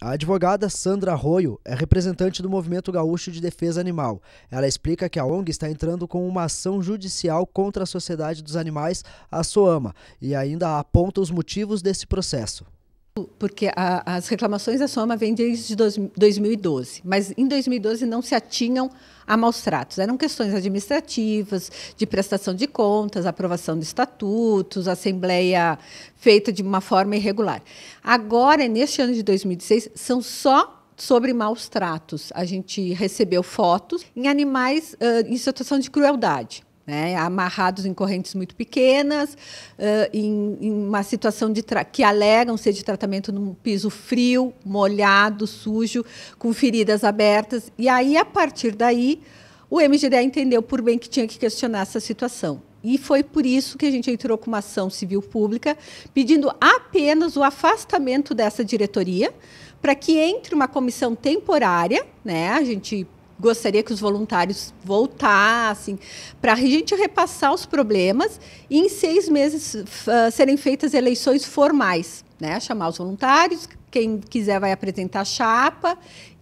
A advogada Sandra Arroio é representante do Movimento Gaúcho de Defesa Animal. Ela explica que a ONG está entrando com uma ação judicial contra a Sociedade dos Animais, a SOAMA, e ainda aponta os motivos desse processo. Porque a, as reclamações da Soma vêm desde dois, 2012, mas em 2012 não se atinham a maus tratos. Eram questões administrativas, de prestação de contas, aprovação de estatutos, assembleia feita de uma forma irregular. Agora, neste ano de 2016, são só sobre maus tratos. A gente recebeu fotos em animais uh, em situação de crueldade né, amarrados em correntes muito pequenas, uh, em, em, uma situação de que alegam ser de tratamento num piso frio, molhado, sujo, com feridas abertas. E aí, a partir daí, o MGDE entendeu por bem que tinha que questionar essa situação. E foi por isso que a gente entrou com uma ação civil pública, pedindo apenas o afastamento dessa diretoria, para que entre uma comissão temporária, né? A gente gostaria que os voluntários voltassem, para a gente repassar os problemas e em seis meses uh, serem feitas eleições formais. Né? Chamar os voluntários, quem quiser vai apresentar a chapa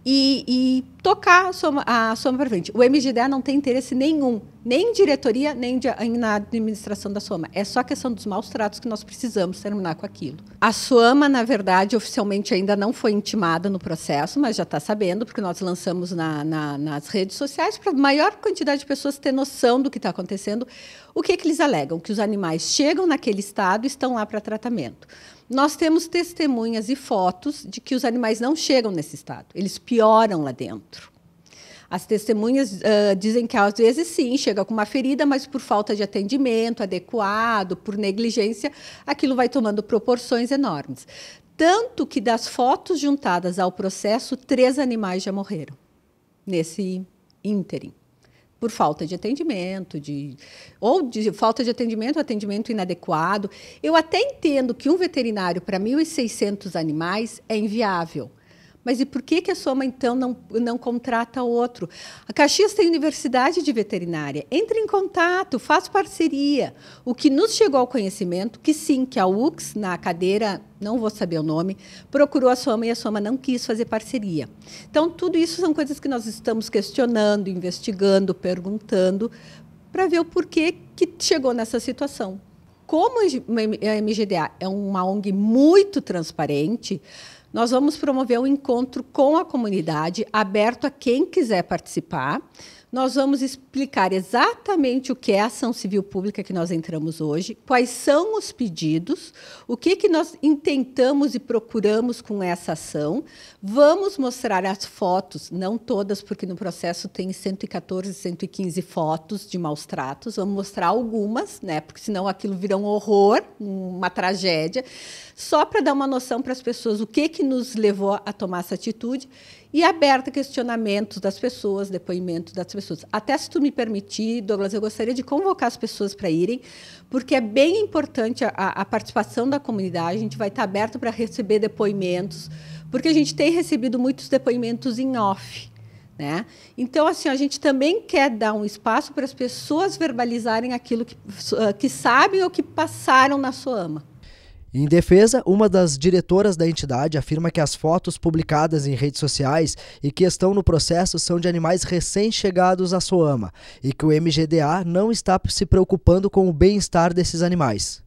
e, e tocar a soma, soma para frente. O MGDA não tem interesse nenhum nem diretoria, nem na administração da Soma. É só a questão dos maus tratos que nós precisamos terminar com aquilo. A Soma, na verdade, oficialmente ainda não foi intimada no processo, mas já está sabendo, porque nós lançamos na, na, nas redes sociais para a maior quantidade de pessoas ter noção do que está acontecendo. O que, que eles alegam? Que os animais chegam naquele estado e estão lá para tratamento. Nós temos testemunhas e fotos de que os animais não chegam nesse estado, eles pioram lá dentro. As testemunhas uh, dizem que às vezes sim, chega com uma ferida, mas por falta de atendimento adequado, por negligência, aquilo vai tomando proporções enormes. Tanto que das fotos juntadas ao processo, três animais já morreram nesse ínterim por falta de atendimento, de ou de falta de atendimento, atendimento inadequado. Eu até entendo que um veterinário para 1.600 animais é inviável. Mas e por que, que a Soma, então, não, não contrata outro? A Caxias tem universidade de veterinária. Entre em contato, faz parceria. O que nos chegou ao conhecimento, que sim, que a UX, na cadeira, não vou saber o nome, procurou a Soma e a Soma não quis fazer parceria. Então, tudo isso são coisas que nós estamos questionando, investigando, perguntando, para ver o porquê que chegou nessa situação. Como a MGDA é uma ONG muito transparente, nós vamos promover um encontro com a comunidade, aberto a quem quiser participar nós vamos explicar exatamente o que é a ação civil pública que nós entramos hoje, quais são os pedidos, o que, que nós intentamos e procuramos com essa ação. Vamos mostrar as fotos, não todas, porque no processo tem 114, 115 fotos de maus tratos. Vamos mostrar algumas, né? Porque senão aquilo vira um horror, uma tragédia. Só para dar uma noção para as pessoas o que, que nos levou a tomar essa atitude e aberta a questionamentos das pessoas, depoimentos das pessoas. Até se tu me permitir, Douglas, eu gostaria de convocar as pessoas para irem, porque é bem importante a, a, participação da comunidade. A gente vai estar aberto para receber depoimentos, porque a gente tem recebido muitos depoimentos em off. Né? Então, assim, a gente também quer dar um espaço para as pessoas verbalizarem aquilo que, que sabem ou que passaram na sua ama. Em defesa, uma das diretoras da entidade afirma que as fotos publicadas em redes sociais e que estão no processo são de animais recém-chegados à Soama e que o MGDA não está se preocupando com o bem-estar desses animais.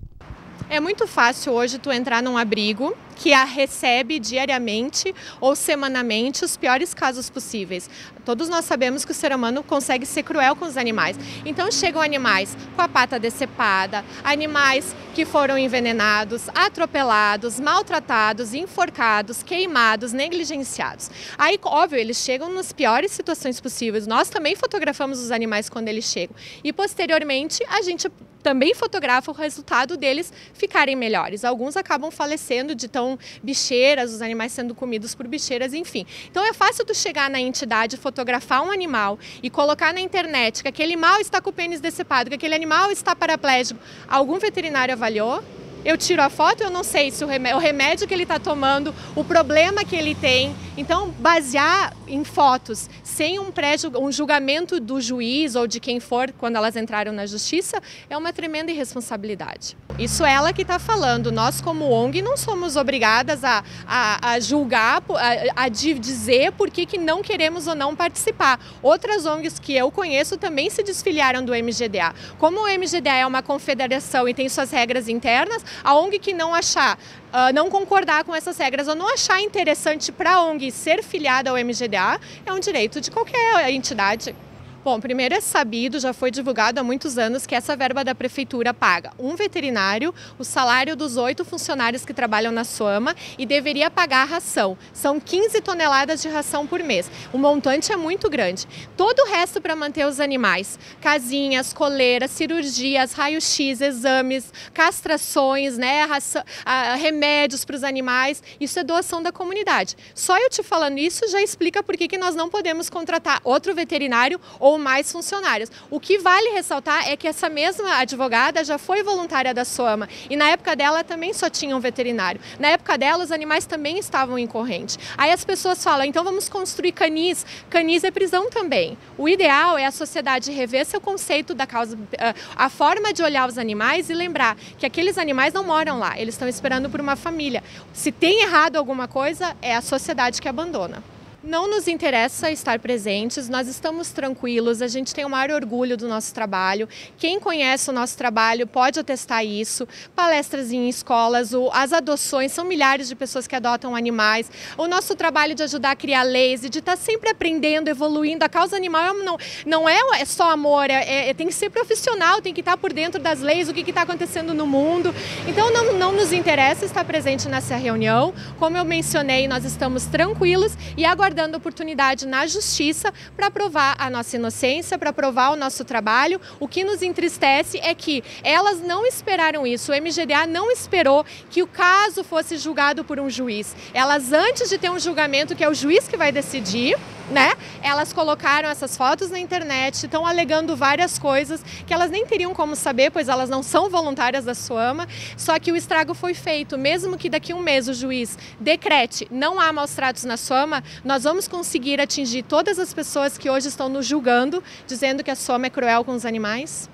É muito fácil hoje tu entrar num abrigo que a recebe diariamente ou semanamente os piores casos possíveis. Todos nós sabemos que o ser humano consegue ser cruel com os animais. Então chegam animais com a pata decepada, animais que foram envenenados, atropelados, maltratados, enforcados, queimados, negligenciados. Aí, óbvio, eles chegam nas piores situações possíveis. Nós também fotografamos os animais quando eles chegam. E posteriormente, a gente também fotografa o resultado deles ficarem melhores. Alguns acabam falecendo de tão bicheiras, os animais sendo comidos por bicheiras, enfim. Então é fácil tu chegar na entidade, fotografar um animal e colocar na internet que aquele animal está com o pênis decepado, que aquele animal está paraplégico. Algum veterinário avaliou? eu tiro a foto, eu não sei se o remédio, o remédio que ele está tomando, o problema que ele tem. Então, basear em fotos, sem um, um julgamento do juiz ou de quem for, quando elas entraram na justiça, é uma tremenda irresponsabilidade. Isso é ela que está falando. Nós, como ONG, não somos obrigadas a, a, a julgar, a, a, dizer por que, que não queremos ou não participar. Outras ONGs que eu conheço também se desfiliaram do MGDA. Como o MGDA é uma confederação e tem suas regras internas, a ONG que não achar, uh, não concordar com essas regras ou não achar interessante para a ONG ser filiada ao MGDA, é um direito de qualquer entidade. Bom, primeiro é sabido, já foi divulgado há muitos anos, que essa verba da prefeitura paga um veterinário, o salário dos oito funcionários que trabalham na SOAMA e deveria pagar a ração. São 15 toneladas de ração por mês. O montante é muito grande. Todo o resto para manter os animais: casinhas, coleiras, cirurgias, raio-x, exames, castrações, né, ração, a, remédios para os animais. Isso é doação da comunidade. Só eu te falando isso já explica por que, que nós não podemos contratar outro veterinário ou ou mais funcionários. O que vale ressaltar é que essa mesma advogada já foi voluntária da SOAMA e na época dela também só tinha um veterinário. Na época dela, os animais também estavam em corrente. Aí as pessoas falam, então vamos construir canis. Canis é prisão também. O ideal é a sociedade rever seu conceito da causa, eh, a forma de olhar os animais e lembrar que aqueles animais não moram lá, eles estão esperando por uma família. Se tem errado alguma coisa, é a sociedade que abandona. Não nos interessa estar presentes, nós estamos tranquilos, a gente tem o maior orgulho do nosso trabalho. Quem conhece o nosso trabalho pode atestar isso. Palestras em escolas, as adoções, são milhares de pessoas que adotam animais. O nosso trabalho de ajudar a criar leis e de estar tá sempre aprendendo, evoluindo. A causa animal é não, não é, é só amor, é, é, é, tem que ser profissional, tem que estar tá por dentro das leis, o que está acontecendo no mundo. Então não, não nos interessa estar presente nessa reunião. Como eu mencionei, nós estamos tranquilos e agora aguardando oportunidade na justiça para provar a nossa inocência, para provar o nosso trabalho. O que nos entristece é que elas não esperaram isso. O MGDA não esperou que o caso fosse julgado por um juiz. Elas, antes de ter um julgamento, que é o juiz que vai decidir, né? Elas colocaram essas fotos na internet, estão alegando várias coisas que elas nem teriam como saber, pois elas não são voluntárias da Suama. Só que o estrago foi feito, mesmo que daqui a um mês o juiz decrete não há maus tratos na Suama, nós nós vamos conseguir atingir todas as pessoas que hoje estão nos julgando, dizendo que a soma é cruel com os animais?